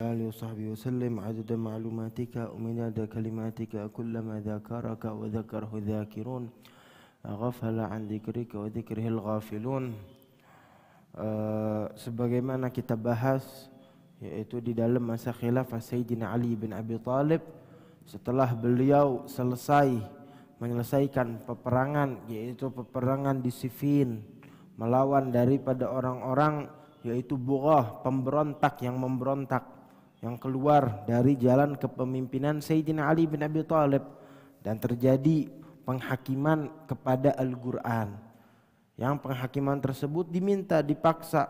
آله وصحبه وسلم عدد معلوماتك ومداد كلماتك كلما ذكرك وذكره ذاكرون غفل عن ذكرك وذكره الغافلون sebagaimana kita bahas yaitu di dalam masa khilafah Sayyidina Ali bin Abi Thalib setelah beliau selesai menyelesaikan peperangan yaitu peperangan di Siffin melawan daripada orang-orang yaitu bughah pemberontak yang memberontak yang keluar dari jalan kepemimpinan Sayyidina Ali bin Abi Thalib dan terjadi penghakiman kepada Al-Qur'an. Yang penghakiman tersebut diminta dipaksa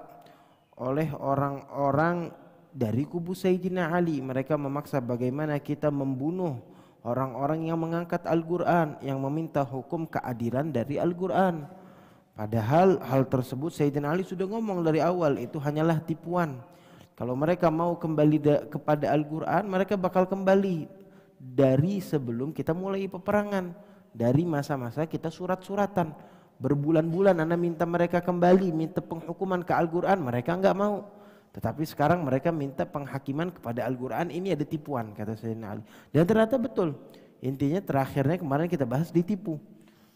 oleh orang-orang dari kubu Sayyidina Ali. Mereka memaksa bagaimana kita membunuh orang-orang yang mengangkat Al-Qur'an yang meminta hukum keadilan dari Al-Qur'an. Padahal hal tersebut Sayyidina Ali sudah ngomong dari awal itu hanyalah tipuan kalau mereka mau kembali kepada Al-Quran, mereka bakal kembali dari sebelum kita mulai peperangan, dari masa-masa kita surat-suratan. Berbulan-bulan Anda minta mereka kembali, minta penghukuman ke Al-Quran, mereka enggak mau. Tetapi sekarang mereka minta penghakiman kepada Al-Quran, ini ada tipuan, kata Sayyidina Ali. Dan ternyata betul, intinya terakhirnya kemarin kita bahas ditipu.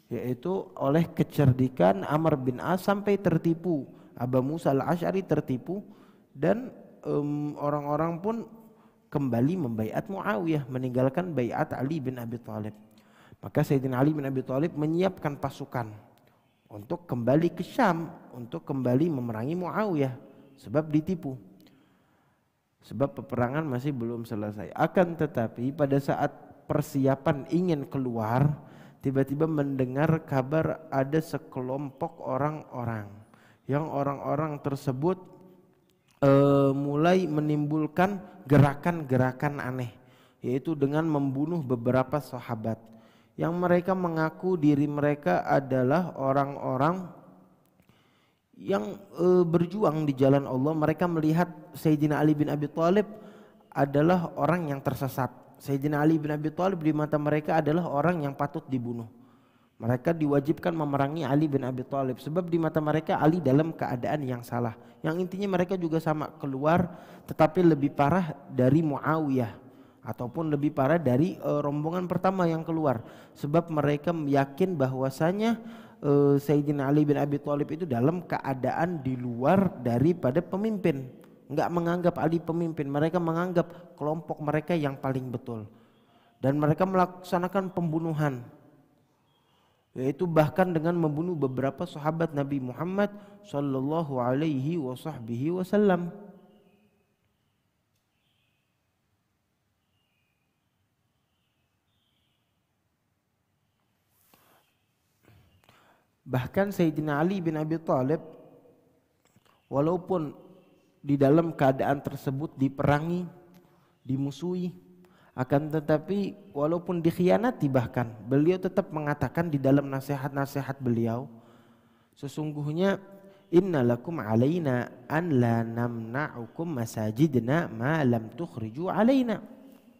Yaitu oleh kecerdikan Amr bin As sampai tertipu. Abu Musa al-Ash'ari tertipu dan orang orang-orang pun kembali membaiat Muawiyah meninggalkan baiat Ali bin Abi Thalib. Maka Sayyidina Ali bin Abi Thalib menyiapkan pasukan untuk kembali ke Syam untuk kembali memerangi Muawiyah sebab ditipu. Sebab peperangan masih belum selesai. Akan tetapi pada saat persiapan ingin keluar, tiba-tiba mendengar kabar ada sekelompok orang-orang yang orang-orang tersebut e, mulai menimbulkan gerakan-gerakan aneh yaitu dengan membunuh beberapa sahabat yang mereka mengaku diri mereka adalah orang-orang yang e, berjuang di jalan Allah mereka melihat Sayyidina Ali bin Abi Thalib adalah orang yang tersesat Sayyidina Ali bin Abi Thalib di mata mereka adalah orang yang patut dibunuh mereka diwajibkan memerangi Ali bin Abi Thalib sebab di mata mereka Ali dalam keadaan yang salah. Yang intinya mereka juga sama keluar tetapi lebih parah dari Muawiyah ataupun lebih parah dari e, rombongan pertama yang keluar sebab mereka yakin bahwasanya e, Sayyidina Ali bin Abi Thalib itu dalam keadaan di luar daripada pemimpin. Enggak menganggap Ali pemimpin, mereka menganggap kelompok mereka yang paling betul. Dan mereka melaksanakan pembunuhan yaitu bahkan dengan membunuh beberapa sahabat Nabi Muhammad sallallahu alaihi wasallam. Bahkan Sayyidina Ali bin Abi Thalib walaupun di dalam keadaan tersebut diperangi, dimusuhi, akan tetapi walaupun dikhianati bahkan beliau tetap mengatakan di dalam nasihat-nasihat beliau sesungguhnya innalakum alaina an la namna'ukum masajidna ma lam tukhriju alaina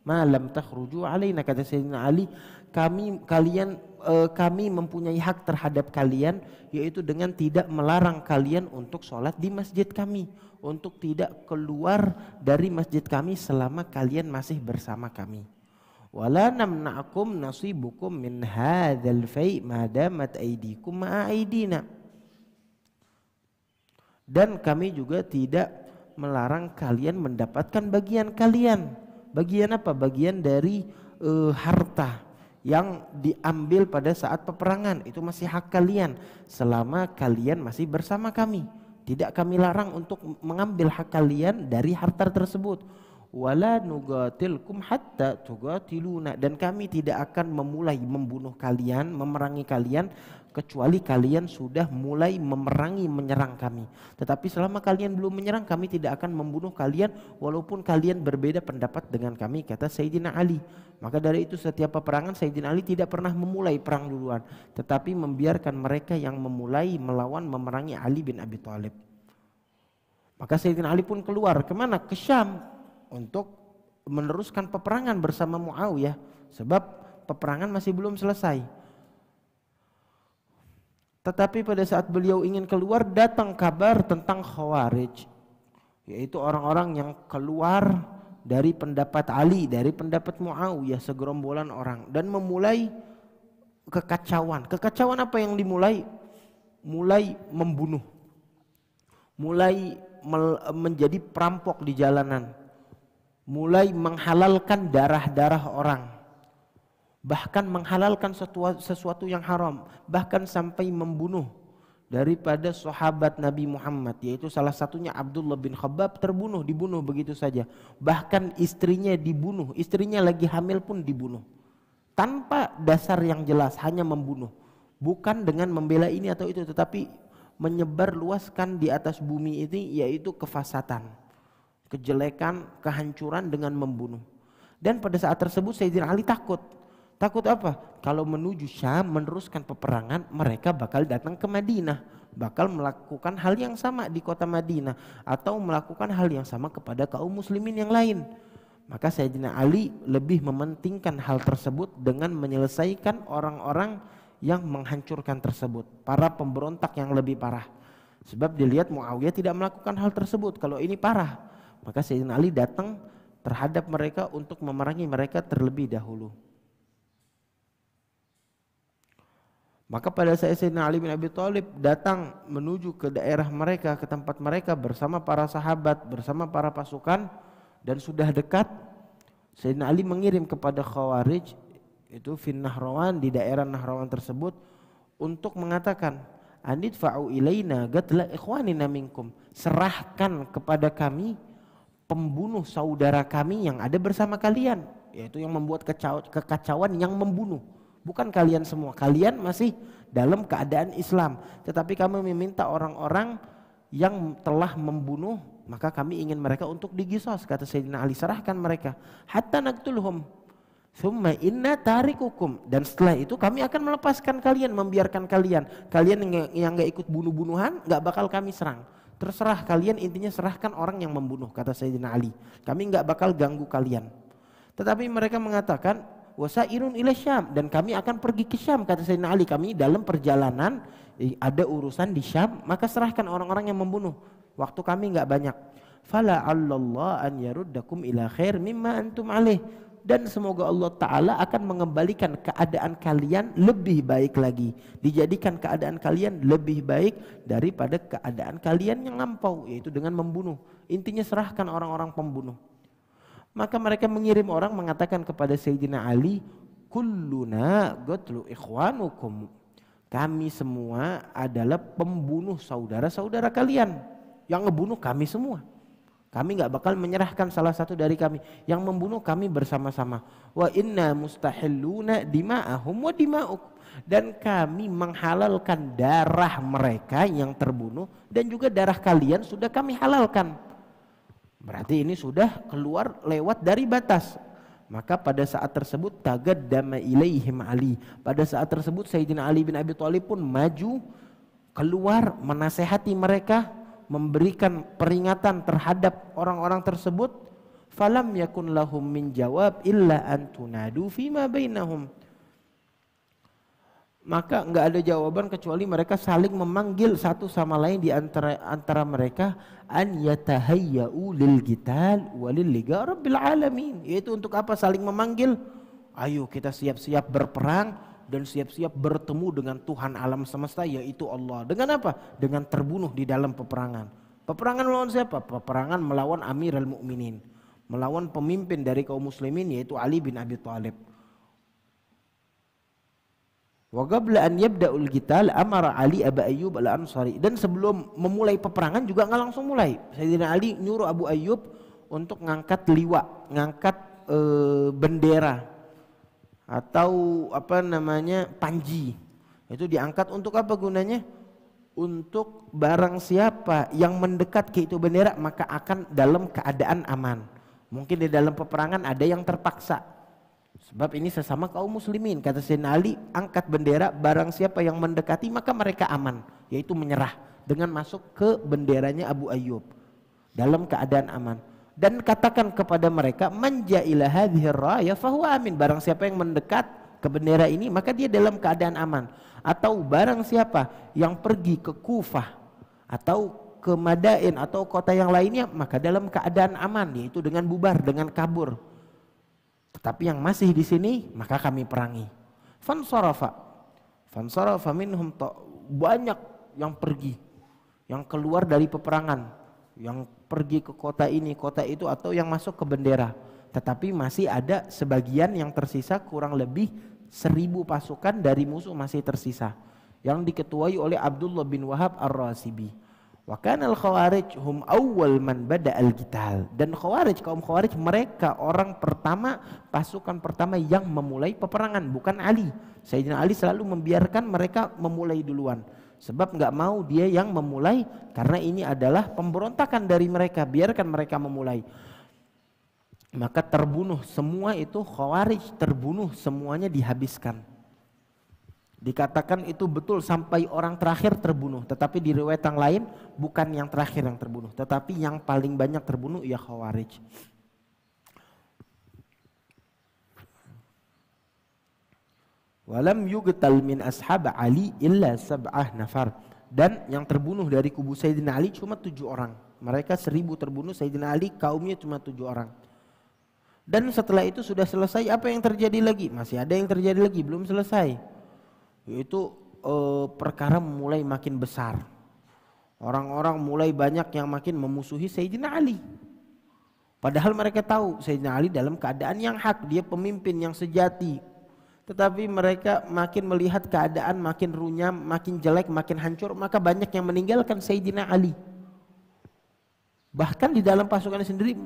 ma lam takhruju alaina kata Sayyidina Ali kami kalian e, kami mempunyai hak terhadap kalian yaitu dengan tidak melarang kalian untuk sholat di masjid kami untuk tidak keluar dari masjid kami selama kalian masih bersama kami. Wala namna'akum nasibukum min hadzal fai' madamat aydikum ma'aidina. Dan kami juga tidak melarang kalian mendapatkan bagian kalian. Bagian apa? Bagian dari e, harta yang diambil pada saat peperangan itu masih hak kalian selama kalian masih bersama kami. Tidak kami larang untuk mengambil hak kalian dari harta tersebut. Wala nugatilkum hatta tugatiluna dan kami tidak akan memulai membunuh kalian, memerangi kalian kecuali kalian sudah mulai memerangi menyerang kami. Tetapi selama kalian belum menyerang kami tidak akan membunuh kalian walaupun kalian berbeda pendapat dengan kami kata Sayyidina Ali. Maka dari itu setiap peperangan Sayyidina Ali tidak pernah memulai perang duluan tetapi membiarkan mereka yang memulai melawan memerangi Ali bin Abi Thalib. Maka Sayyidina Ali pun keluar kemana? Ke Syam untuk meneruskan peperangan bersama Muawiyah sebab peperangan masih belum selesai. Tetapi pada saat beliau ingin keluar datang kabar tentang Khawarij. Yaitu orang-orang yang keluar dari pendapat Ali, dari pendapat Muawiyah segerombolan orang dan memulai kekacauan. Kekacauan apa yang dimulai? Mulai membunuh. Mulai menjadi perampok di jalanan. Mulai menghalalkan darah-darah orang bahkan menghalalkan sesuatu, yang haram, bahkan sampai membunuh daripada sahabat Nabi Muhammad yaitu salah satunya Abdullah bin Khabab terbunuh dibunuh begitu saja bahkan istrinya dibunuh istrinya lagi hamil pun dibunuh tanpa dasar yang jelas hanya membunuh bukan dengan membela ini atau itu tetapi menyebar luaskan di atas bumi ini yaitu kefasatan kejelekan kehancuran dengan membunuh dan pada saat tersebut Sayyidina Ali takut Takut apa? Kalau menuju Syam meneruskan peperangan mereka bakal datang ke Madinah. Bakal melakukan hal yang sama di kota Madinah. Atau melakukan hal yang sama kepada kaum muslimin yang lain. Maka Sayyidina Ali lebih mementingkan hal tersebut dengan menyelesaikan orang-orang yang menghancurkan tersebut. Para pemberontak yang lebih parah. Sebab dilihat Muawiyah tidak melakukan hal tersebut. Kalau ini parah. Maka Sayyidina Ali datang terhadap mereka untuk memerangi mereka terlebih dahulu. Maka pada saat Sayyidina Ali bin Abi Thalib datang menuju ke daerah mereka, ke tempat mereka bersama para sahabat, bersama para pasukan dan sudah dekat Sayyidina Ali mengirim kepada Khawarij itu fin Nahrawan di daerah Nahrawan tersebut untuk mengatakan anid fa'u ilaina gatla ikhwanina minkum serahkan kepada kami pembunuh saudara kami yang ada bersama kalian yaitu yang membuat kekacauan yang membunuh Bukan kalian semua, kalian masih dalam keadaan Islam. Tetapi kami meminta orang-orang yang telah membunuh, maka kami ingin mereka untuk digisos. Kata Sayyidina Ali, serahkan mereka. Hatta naktulhum Summa inna tarikukum. Dan setelah itu kami akan melepaskan kalian, membiarkan kalian. Kalian yang, nggak ikut bunuh-bunuhan, nggak bakal kami serang terserah kalian intinya serahkan orang yang membunuh kata Sayyidina Ali kami nggak bakal ganggu kalian tetapi mereka mengatakan wasairun ila Syam dan kami akan pergi ke Syam kata Sayyidina Ali kami dalam perjalanan eh, ada urusan di Syam maka serahkan orang-orang yang membunuh waktu kami nggak banyak fala Allah an yaruddakum ila khair mimma antum alih dan semoga Allah Ta'ala akan mengembalikan keadaan kalian lebih baik lagi dijadikan keadaan kalian lebih baik daripada keadaan kalian yang lampau yaitu dengan membunuh intinya serahkan orang-orang pembunuh maka mereka mengirim orang mengatakan kepada Sayyidina Ali, kulluna gotlu ikhwanukum. Kami semua adalah pembunuh saudara-saudara kalian. Yang ngebunuh kami semua. Kami nggak bakal menyerahkan salah satu dari kami. Yang membunuh kami bersama-sama. Wa inna mustahilluna dima'ahum wa dima'ukum. Dan kami menghalalkan darah mereka yang terbunuh dan juga darah kalian sudah kami halalkan. Berarti ini sudah keluar lewat dari batas. Maka pada saat tersebut tagad dama ilaihim Ali. Pada saat tersebut Sayyidina Ali bin Abi Thalib pun maju keluar menasehati mereka, memberikan peringatan terhadap orang-orang tersebut. Falam yakun lahum min jawab illa antunadu fima bainahum maka nggak ada jawaban kecuali mereka saling memanggil satu sama lain di antara antara mereka an yatahayyau lil qital walil liga rabbil alamin yaitu untuk apa saling memanggil ayo kita siap-siap berperang dan siap-siap bertemu dengan Tuhan alam semesta yaitu Allah dengan apa dengan terbunuh di dalam peperangan peperangan melawan siapa peperangan melawan Amirul Mukminin melawan pemimpin dari kaum muslimin yaitu Ali bin Abi Thalib Wa qabla an yabda'ul qital amara Ali Abu Ayyub Al-Ansari. Dan sebelum memulai peperangan juga nggak langsung mulai. Sayyidina Ali nyuruh Abu Ayyub untuk ngangkat liwa, ngangkat e, bendera atau apa namanya panji. Itu diangkat untuk apa gunanya? Untuk barang siapa yang mendekat ke itu bendera maka akan dalam keadaan aman. Mungkin di dalam peperangan ada yang terpaksa Sebab ini sesama kaum muslimin. Kata Sayyidina Ali, angkat bendera barang siapa yang mendekati maka mereka aman. Yaitu menyerah dengan masuk ke benderanya Abu Ayyub. Dalam keadaan aman. Dan katakan kepada mereka, manja ila raya fahu amin. Barang siapa yang mendekat ke bendera ini maka dia dalam keadaan aman. Atau barang siapa yang pergi ke Kufah atau ke Madain atau kota yang lainnya maka dalam keadaan aman yaitu dengan bubar, dengan kabur tapi yang masih di sini maka kami perangi. Fansarafa. Fansarafa minhum banyak yang pergi, yang keluar dari peperangan, yang pergi ke kota ini, kota itu atau yang masuk ke bendera. Tetapi masih ada sebagian yang tersisa kurang lebih seribu pasukan dari musuh masih tersisa yang diketuai oleh Abdullah bin Wahab Ar-Rasibi. Wa kanal khawarij hum awal man bada al gital dan khawarij kaum khawarij mereka orang pertama pasukan pertama yang memulai peperangan bukan Ali. Sayyidina Ali selalu membiarkan mereka memulai duluan sebab nggak mau dia yang memulai karena ini adalah pemberontakan dari mereka biarkan mereka memulai maka terbunuh semua itu khawarij terbunuh semuanya dihabiskan Dikatakan itu betul sampai orang terakhir terbunuh. Tetapi di riwayat yang lain bukan yang terakhir yang terbunuh. Tetapi yang paling banyak terbunuh ya Khawarij. Walam yugtal min ashab Ali illa sab'ah nafar. Dan yang terbunuh dari kubu Sayyidina Ali cuma tujuh orang. Mereka seribu terbunuh, Sayyidina Ali kaumnya cuma tujuh orang. Dan setelah itu sudah selesai, apa yang terjadi lagi? Masih ada yang terjadi lagi, belum selesai itu e, perkara mulai makin besar. Orang-orang mulai banyak yang makin memusuhi Sayyidina Ali. Padahal mereka tahu Sayyidina Ali dalam keadaan yang hak, dia pemimpin yang sejati. Tetapi mereka makin melihat keadaan makin runyam, makin jelek, makin hancur, maka banyak yang meninggalkan Sayyidina Ali. Bahkan di dalam pasukan sendiri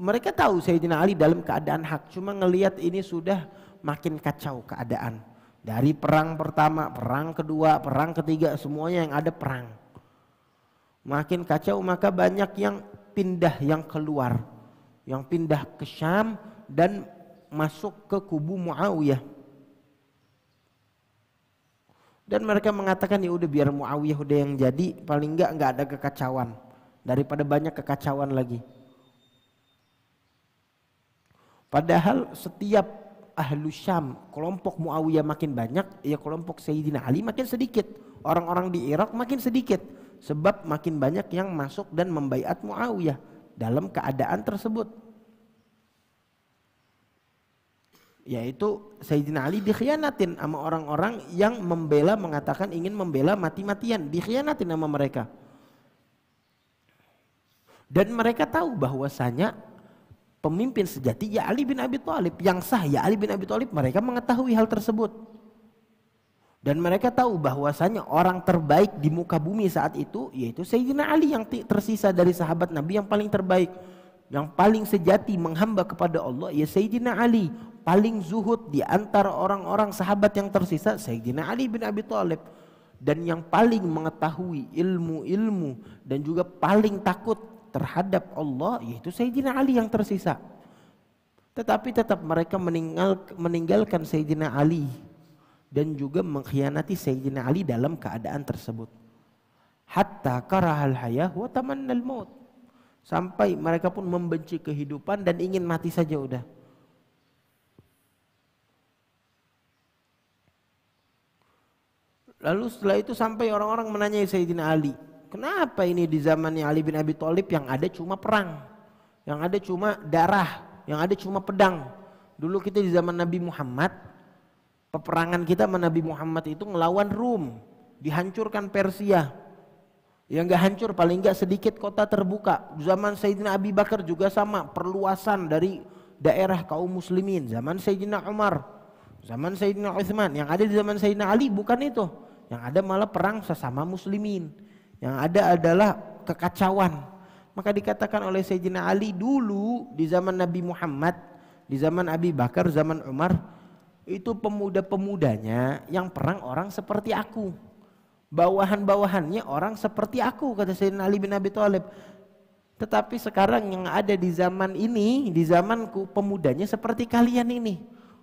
mereka tahu Sayyidina Ali dalam keadaan hak, cuma ngelihat ini sudah makin kacau keadaan. Dari perang pertama, perang kedua, perang ketiga, semuanya yang ada perang. Makin kacau maka banyak yang pindah yang keluar. Yang pindah ke Syam dan masuk ke kubu Muawiyah. Dan mereka mengatakan ya udah biar Muawiyah udah yang jadi, paling enggak enggak ada kekacauan daripada banyak kekacauan lagi. Padahal setiap ahlu Syam, kelompok Muawiyah makin banyak, ya kelompok Sayyidina Ali makin sedikit. Orang-orang di Irak makin sedikit. Sebab makin banyak yang masuk dan membaiat Muawiyah dalam keadaan tersebut. Yaitu Sayyidina Ali dikhianatin sama orang-orang yang membela mengatakan ingin membela mati-matian. Dikhianatin sama mereka. Dan mereka tahu bahwasanya pemimpin sejati ya Ali bin Abi Thalib yang sah ya Ali bin Abi Thalib mereka mengetahui hal tersebut dan mereka tahu bahwasanya orang terbaik di muka bumi saat itu yaitu Sayyidina Ali yang tersisa dari sahabat Nabi yang paling terbaik yang paling sejati menghamba kepada Allah ya Sayyidina Ali paling zuhud di antara orang-orang sahabat yang tersisa Sayyidina Ali bin Abi Thalib dan yang paling mengetahui ilmu-ilmu dan juga paling takut terhadap Allah yaitu Sayyidina Ali yang tersisa. Tetapi tetap mereka meninggal, meninggalkan Sayyidina Ali dan juga mengkhianati Sayyidina Ali dalam keadaan tersebut. Hatta karahal hayah wa tamannal maut. Sampai mereka pun membenci kehidupan dan ingin mati saja udah. Lalu setelah itu sampai orang-orang menanyai Sayyidina Ali, Kenapa ini di zamannya Ali bin Abi Thalib yang ada cuma perang, yang ada cuma darah, yang ada cuma pedang. Dulu kita di zaman Nabi Muhammad, peperangan kita sama Nabi Muhammad itu ngelawan Rum, dihancurkan Persia. Yang gak hancur paling nggak sedikit kota terbuka. Zaman Sayyidina Abi Bakar juga sama, perluasan dari daerah kaum muslimin. Zaman Sayyidina Umar, zaman Sayyidina Uthman, yang ada di zaman Sayyidina Ali bukan itu. Yang ada malah perang sesama muslimin yang ada adalah kekacauan. Maka dikatakan oleh Sayyidina Ali dulu di zaman Nabi Muhammad, di zaman Abi Bakar, zaman Umar, itu pemuda-pemudanya yang perang orang seperti aku. Bawahan-bawahannya orang seperti aku kata Sayyidina Ali bin Abi Thalib. Tetapi sekarang yang ada di zaman ini, di zamanku pemudanya seperti kalian ini.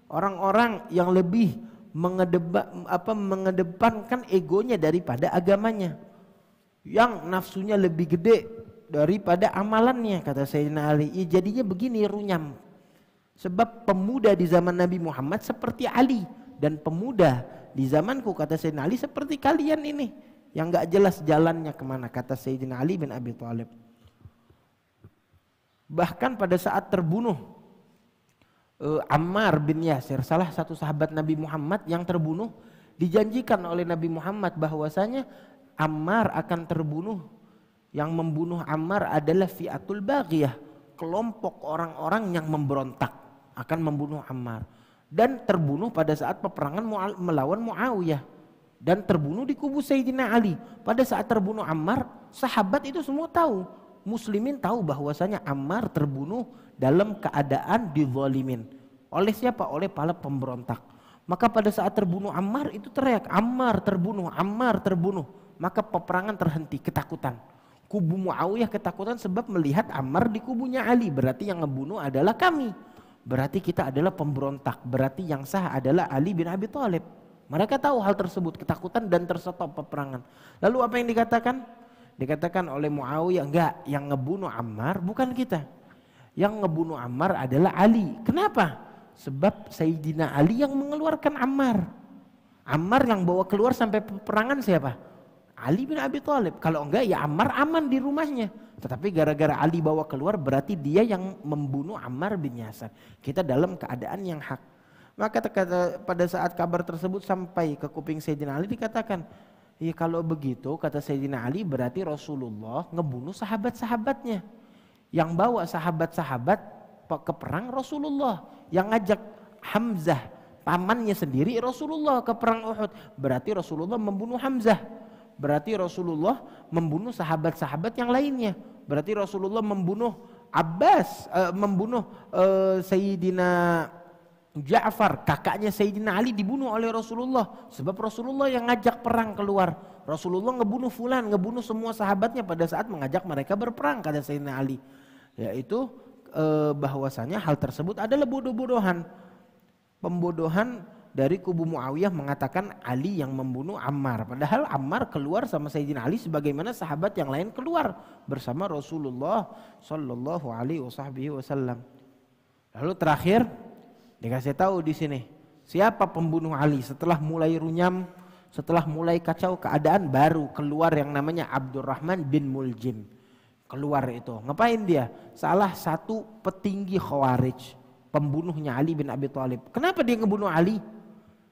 Orang-orang yang lebih mengedepankan egonya daripada agamanya yang nafsunya lebih gede daripada amalannya kata Sayyidina Ali ya, jadinya begini runyam sebab pemuda di zaman Nabi Muhammad seperti Ali dan pemuda di zamanku kata Sayyidina Ali seperti kalian ini yang gak jelas jalannya kemana kata Sayyidina Ali bin Abi Thalib bahkan pada saat terbunuh uh, Ammar bin Yasir salah satu sahabat Nabi Muhammad yang terbunuh dijanjikan oleh Nabi Muhammad bahwasanya Ammar akan terbunuh. Yang membunuh Ammar adalah fiatul baghiyah, kelompok orang-orang yang memberontak akan membunuh Ammar dan terbunuh pada saat peperangan melawan Muawiyah dan terbunuh di kubu Sayyidina Ali. Pada saat terbunuh Ammar, sahabat itu semua tahu. Muslimin tahu bahwasanya Ammar terbunuh dalam keadaan dizalimin. Oleh siapa? Oleh para pemberontak. Maka pada saat terbunuh Ammar itu teriak, Ammar terbunuh, Ammar terbunuh maka peperangan terhenti, ketakutan. Kubu Muawiyah ketakutan sebab melihat Amr di kubunya Ali, berarti yang ngebunuh adalah kami. Berarti kita adalah pemberontak, berarti yang sah adalah Ali bin Abi Thalib. Mereka tahu hal tersebut, ketakutan dan tersetop peperangan. Lalu apa yang dikatakan? Dikatakan oleh Muawiyah, enggak, yang ngebunuh Ammar bukan kita. Yang ngebunuh Ammar adalah Ali. Kenapa? Sebab Sayyidina Ali yang mengeluarkan Ammar. Ammar yang bawa keluar sampai peperangan siapa? Ali bin Abi Thalib. Kalau enggak ya Ammar aman di rumahnya. Tetapi gara-gara Ali bawa keluar berarti dia yang membunuh Ammar bin Yasar. Kita dalam keadaan yang hak. Maka kata, pada saat kabar tersebut sampai ke kuping Sayyidina Ali dikatakan, "Ya kalau begitu," kata Sayyidina Ali, "berarti Rasulullah ngebunuh sahabat-sahabatnya." Yang bawa sahabat-sahabat ke perang Rasulullah, yang ngajak Hamzah pamannya sendiri Rasulullah ke perang Uhud. Berarti Rasulullah membunuh Hamzah. Berarti Rasulullah membunuh sahabat-sahabat yang lainnya. Berarti Rasulullah membunuh Abbas, uh, membunuh uh, Sayyidina Ja'far, kakaknya Sayyidina Ali dibunuh oleh Rasulullah. Sebab Rasulullah yang ngajak perang keluar. Rasulullah ngebunuh fulan, ngebunuh semua sahabatnya pada saat mengajak mereka berperang kata Sayyidina Ali. Yaitu e, bahwasanya hal tersebut adalah bodoh-bodohan. Pembodohan dari kubu Muawiyah mengatakan Ali yang membunuh Ammar. Padahal Ammar keluar sama Sayyidina Ali sebagaimana sahabat yang lain keluar bersama Rasulullah Shallallahu Alaihi Wasallam. Lalu terakhir dikasih tahu di sini siapa pembunuh Ali setelah mulai runyam, setelah mulai kacau keadaan baru keluar yang namanya Abdurrahman bin Muljim. Keluar itu. Ngapain dia? Salah satu petinggi Khawarij pembunuhnya Ali bin Abi Thalib. Kenapa dia ngebunuh Ali?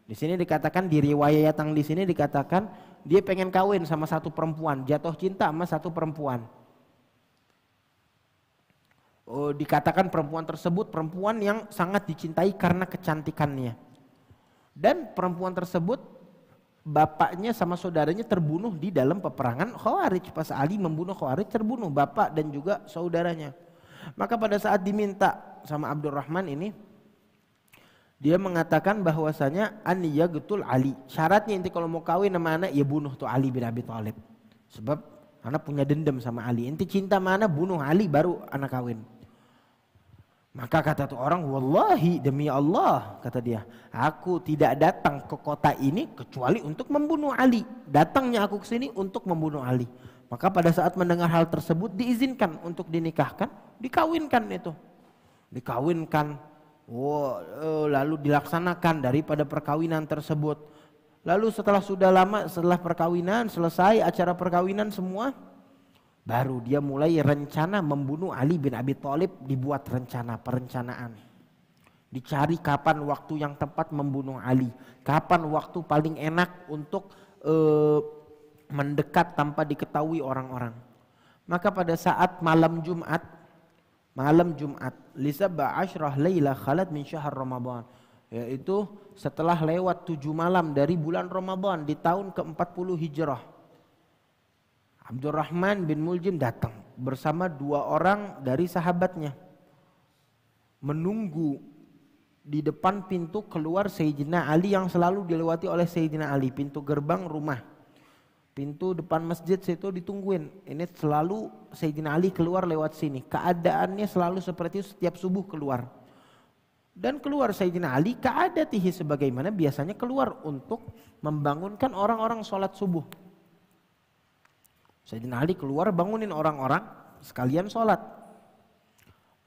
Di sini dikatakan di riwayat yang di sini dikatakan dia pengen kawin sama satu perempuan, jatuh cinta sama satu perempuan. Oh, dikatakan perempuan tersebut perempuan yang sangat dicintai karena kecantikannya. Dan perempuan tersebut bapaknya sama saudaranya terbunuh di dalam peperangan Khawarij. Pas Ali membunuh Khawarij terbunuh bapak dan juga saudaranya. Maka pada saat diminta sama Abdurrahman ini dia mengatakan bahwasanya an yagtul Ali. Syaratnya inti kalau mau kawin sama anak ya bunuh tuh Ali bin Abi Thalib. Sebab anak punya dendam sama Ali. Inti cinta mana bunuh Ali baru anak kawin. Maka kata tuh orang, wallahi demi Allah, kata dia, aku tidak datang ke kota ini kecuali untuk membunuh Ali. Datangnya aku ke sini untuk membunuh Ali. Maka pada saat mendengar hal tersebut diizinkan untuk dinikahkan, dikawinkan itu. Dikawinkan, Oh, eh, lalu dilaksanakan daripada perkawinan tersebut. Lalu setelah sudah lama setelah perkawinan selesai acara perkawinan semua baru dia mulai rencana membunuh Ali bin Abi Thalib dibuat rencana perencanaan. Dicari kapan waktu yang tepat membunuh Ali, kapan waktu paling enak untuk eh, mendekat tanpa diketahui orang-orang. Maka pada saat malam Jumat malam Jumat lisa ashrah laila khalat min syahr Ramadan yaitu setelah lewat tujuh malam dari bulan Ramadan di tahun ke-40 Hijrah Abdurrahman bin Muljim datang bersama dua orang dari sahabatnya menunggu di depan pintu keluar Sayyidina Ali yang selalu dilewati oleh Sayyidina Ali pintu gerbang rumah Pintu depan masjid situ ditungguin. Ini selalu Sayyidina Ali keluar lewat sini. Keadaannya selalu seperti itu setiap subuh keluar. Dan keluar Sayyidina Ali keadatihi sebagaimana biasanya keluar untuk membangunkan orang-orang sholat subuh. Sayyidina Ali keluar bangunin orang-orang sekalian sholat.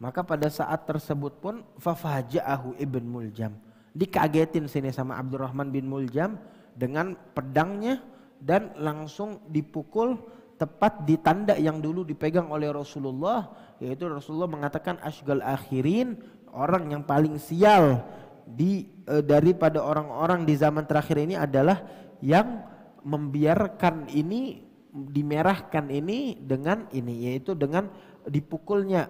Maka pada saat tersebut pun fafahja'ahu ibn Muljam. Dikagetin sini sama Abdurrahman bin Muljam dengan pedangnya dan langsung dipukul tepat di tanda yang dulu dipegang oleh Rasulullah yaitu Rasulullah mengatakan asgal akhirin orang yang paling sial di e, daripada orang-orang di zaman terakhir ini adalah yang membiarkan ini dimerahkan ini dengan ini yaitu dengan dipukulnya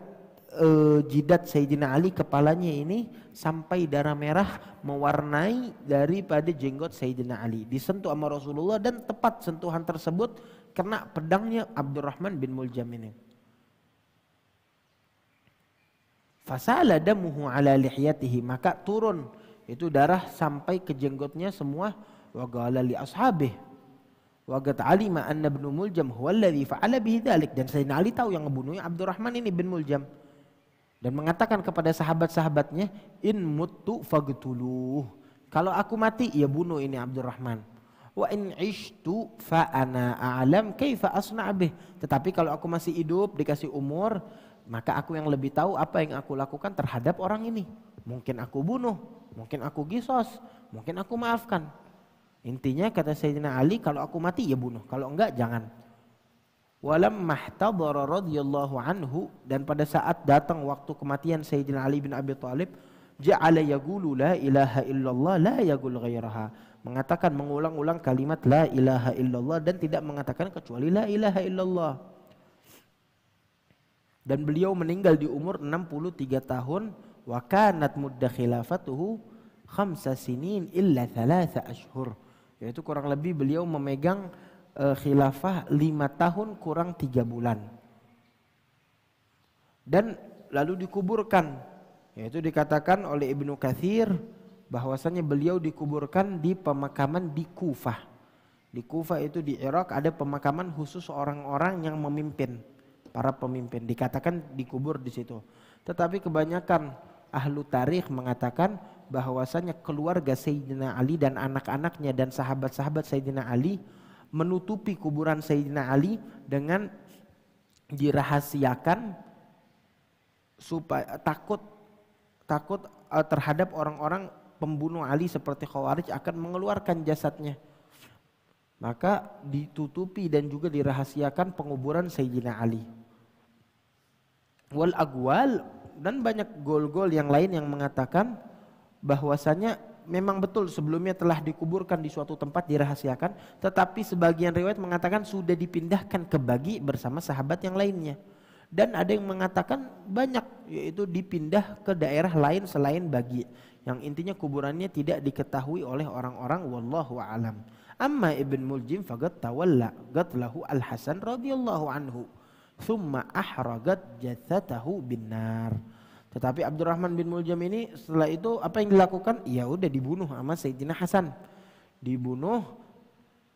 uh, jidat Sayyidina Ali kepalanya ini sampai darah merah mewarnai daripada jenggot Sayyidina Ali. Disentuh sama Rasulullah dan tepat sentuhan tersebut kena pedangnya Abdurrahman bin Muljam ini. Fasala damuhu ala lihyatihi maka turun itu darah sampai ke jenggotnya semua wa qala li ashabih wa qad alima anna ibn Muljam huwa alladhi fa'ala bihi dhalik dan Sayyidina Ali tahu yang ngebunuhnya Abdurrahman ini bin Muljam dan mengatakan kepada sahabat-sahabatnya in mutu fagtuluh kalau aku mati ya bunuh ini Abdurrahman wa in ishtu fa ana a'lam kaifa asna bih tetapi kalau aku masih hidup dikasih umur maka aku yang lebih tahu apa yang aku lakukan terhadap orang ini mungkin aku bunuh mungkin aku gisos mungkin aku maafkan intinya kata Sayyidina Ali kalau aku mati ya bunuh kalau enggak jangan Walam mahtadara radhiyallahu anhu dan pada saat datang waktu kematian Sayyidina Ali bin Abi Thalib ja'ala yaqulu la ilaha illallah la yaqul ghairaha mengatakan mengulang-ulang kalimat la ilaha illallah dan tidak mengatakan kecuali la ilaha illallah dan beliau meninggal di umur 63 tahun wa kanat mudda khilafatuhu khamsa sinin illa thalatha ashhur yaitu kurang lebih beliau memegang Eh, khilafah lima tahun kurang tiga bulan dan lalu dikuburkan yaitu dikatakan oleh Ibnu Kathir bahwasanya beliau dikuburkan di pemakaman di Kufah di Kufah itu di Irak ada pemakaman khusus orang-orang yang memimpin para pemimpin dikatakan dikubur di situ tetapi kebanyakan ahlu tarikh mengatakan bahwasanya keluarga Sayyidina Ali dan anak-anaknya dan sahabat-sahabat Sayyidina Ali menutupi kuburan Sayyidina Ali dengan dirahasiakan supaya takut takut eh, terhadap orang-orang pembunuh Ali seperti Khawarij akan mengeluarkan jasadnya. Maka ditutupi dan juga dirahasiakan penguburan Sayyidina Ali. Wal agwal dan banyak gol-gol yang lain yang mengatakan bahwasanya memang betul sebelumnya telah dikuburkan di suatu tempat dirahasiakan, tetapi sebagian riwayat mengatakan sudah dipindahkan ke bagi bersama sahabat yang lainnya. Dan ada yang mengatakan banyak yaitu dipindah ke daerah lain selain bagi. Yang intinya kuburannya tidak diketahui oleh orang-orang wallahu alam. Amma Ibn Muljim faqad tawalla qatlahu Al-Hasan radhiyallahu anhu. Thumma ahragat jathatahu bin nar. Tetapi Abdurrahman bin Muljam ini setelah itu apa yang dilakukan? Ya udah dibunuh sama Sayyidina Hasan. Dibunuh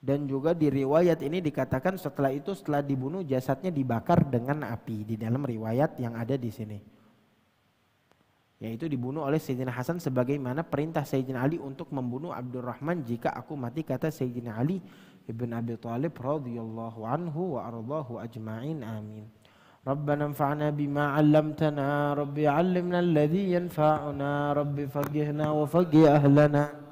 dan juga di riwayat ini dikatakan setelah itu setelah dibunuh jasadnya dibakar dengan api di dalam riwayat yang ada di sini. Yaitu dibunuh oleh Sayyidina Hasan sebagaimana perintah Sayyidina Ali untuk membunuh Abdurrahman jika aku mati kata Sayyidina Ali ibn Abi Thalib radhiyallahu anhu wa ardahu ajma'in amin. ربنا انفعنا بما علمتنا رب علمنا الذي ينفعنا رب فقهنا وفقه أهلنا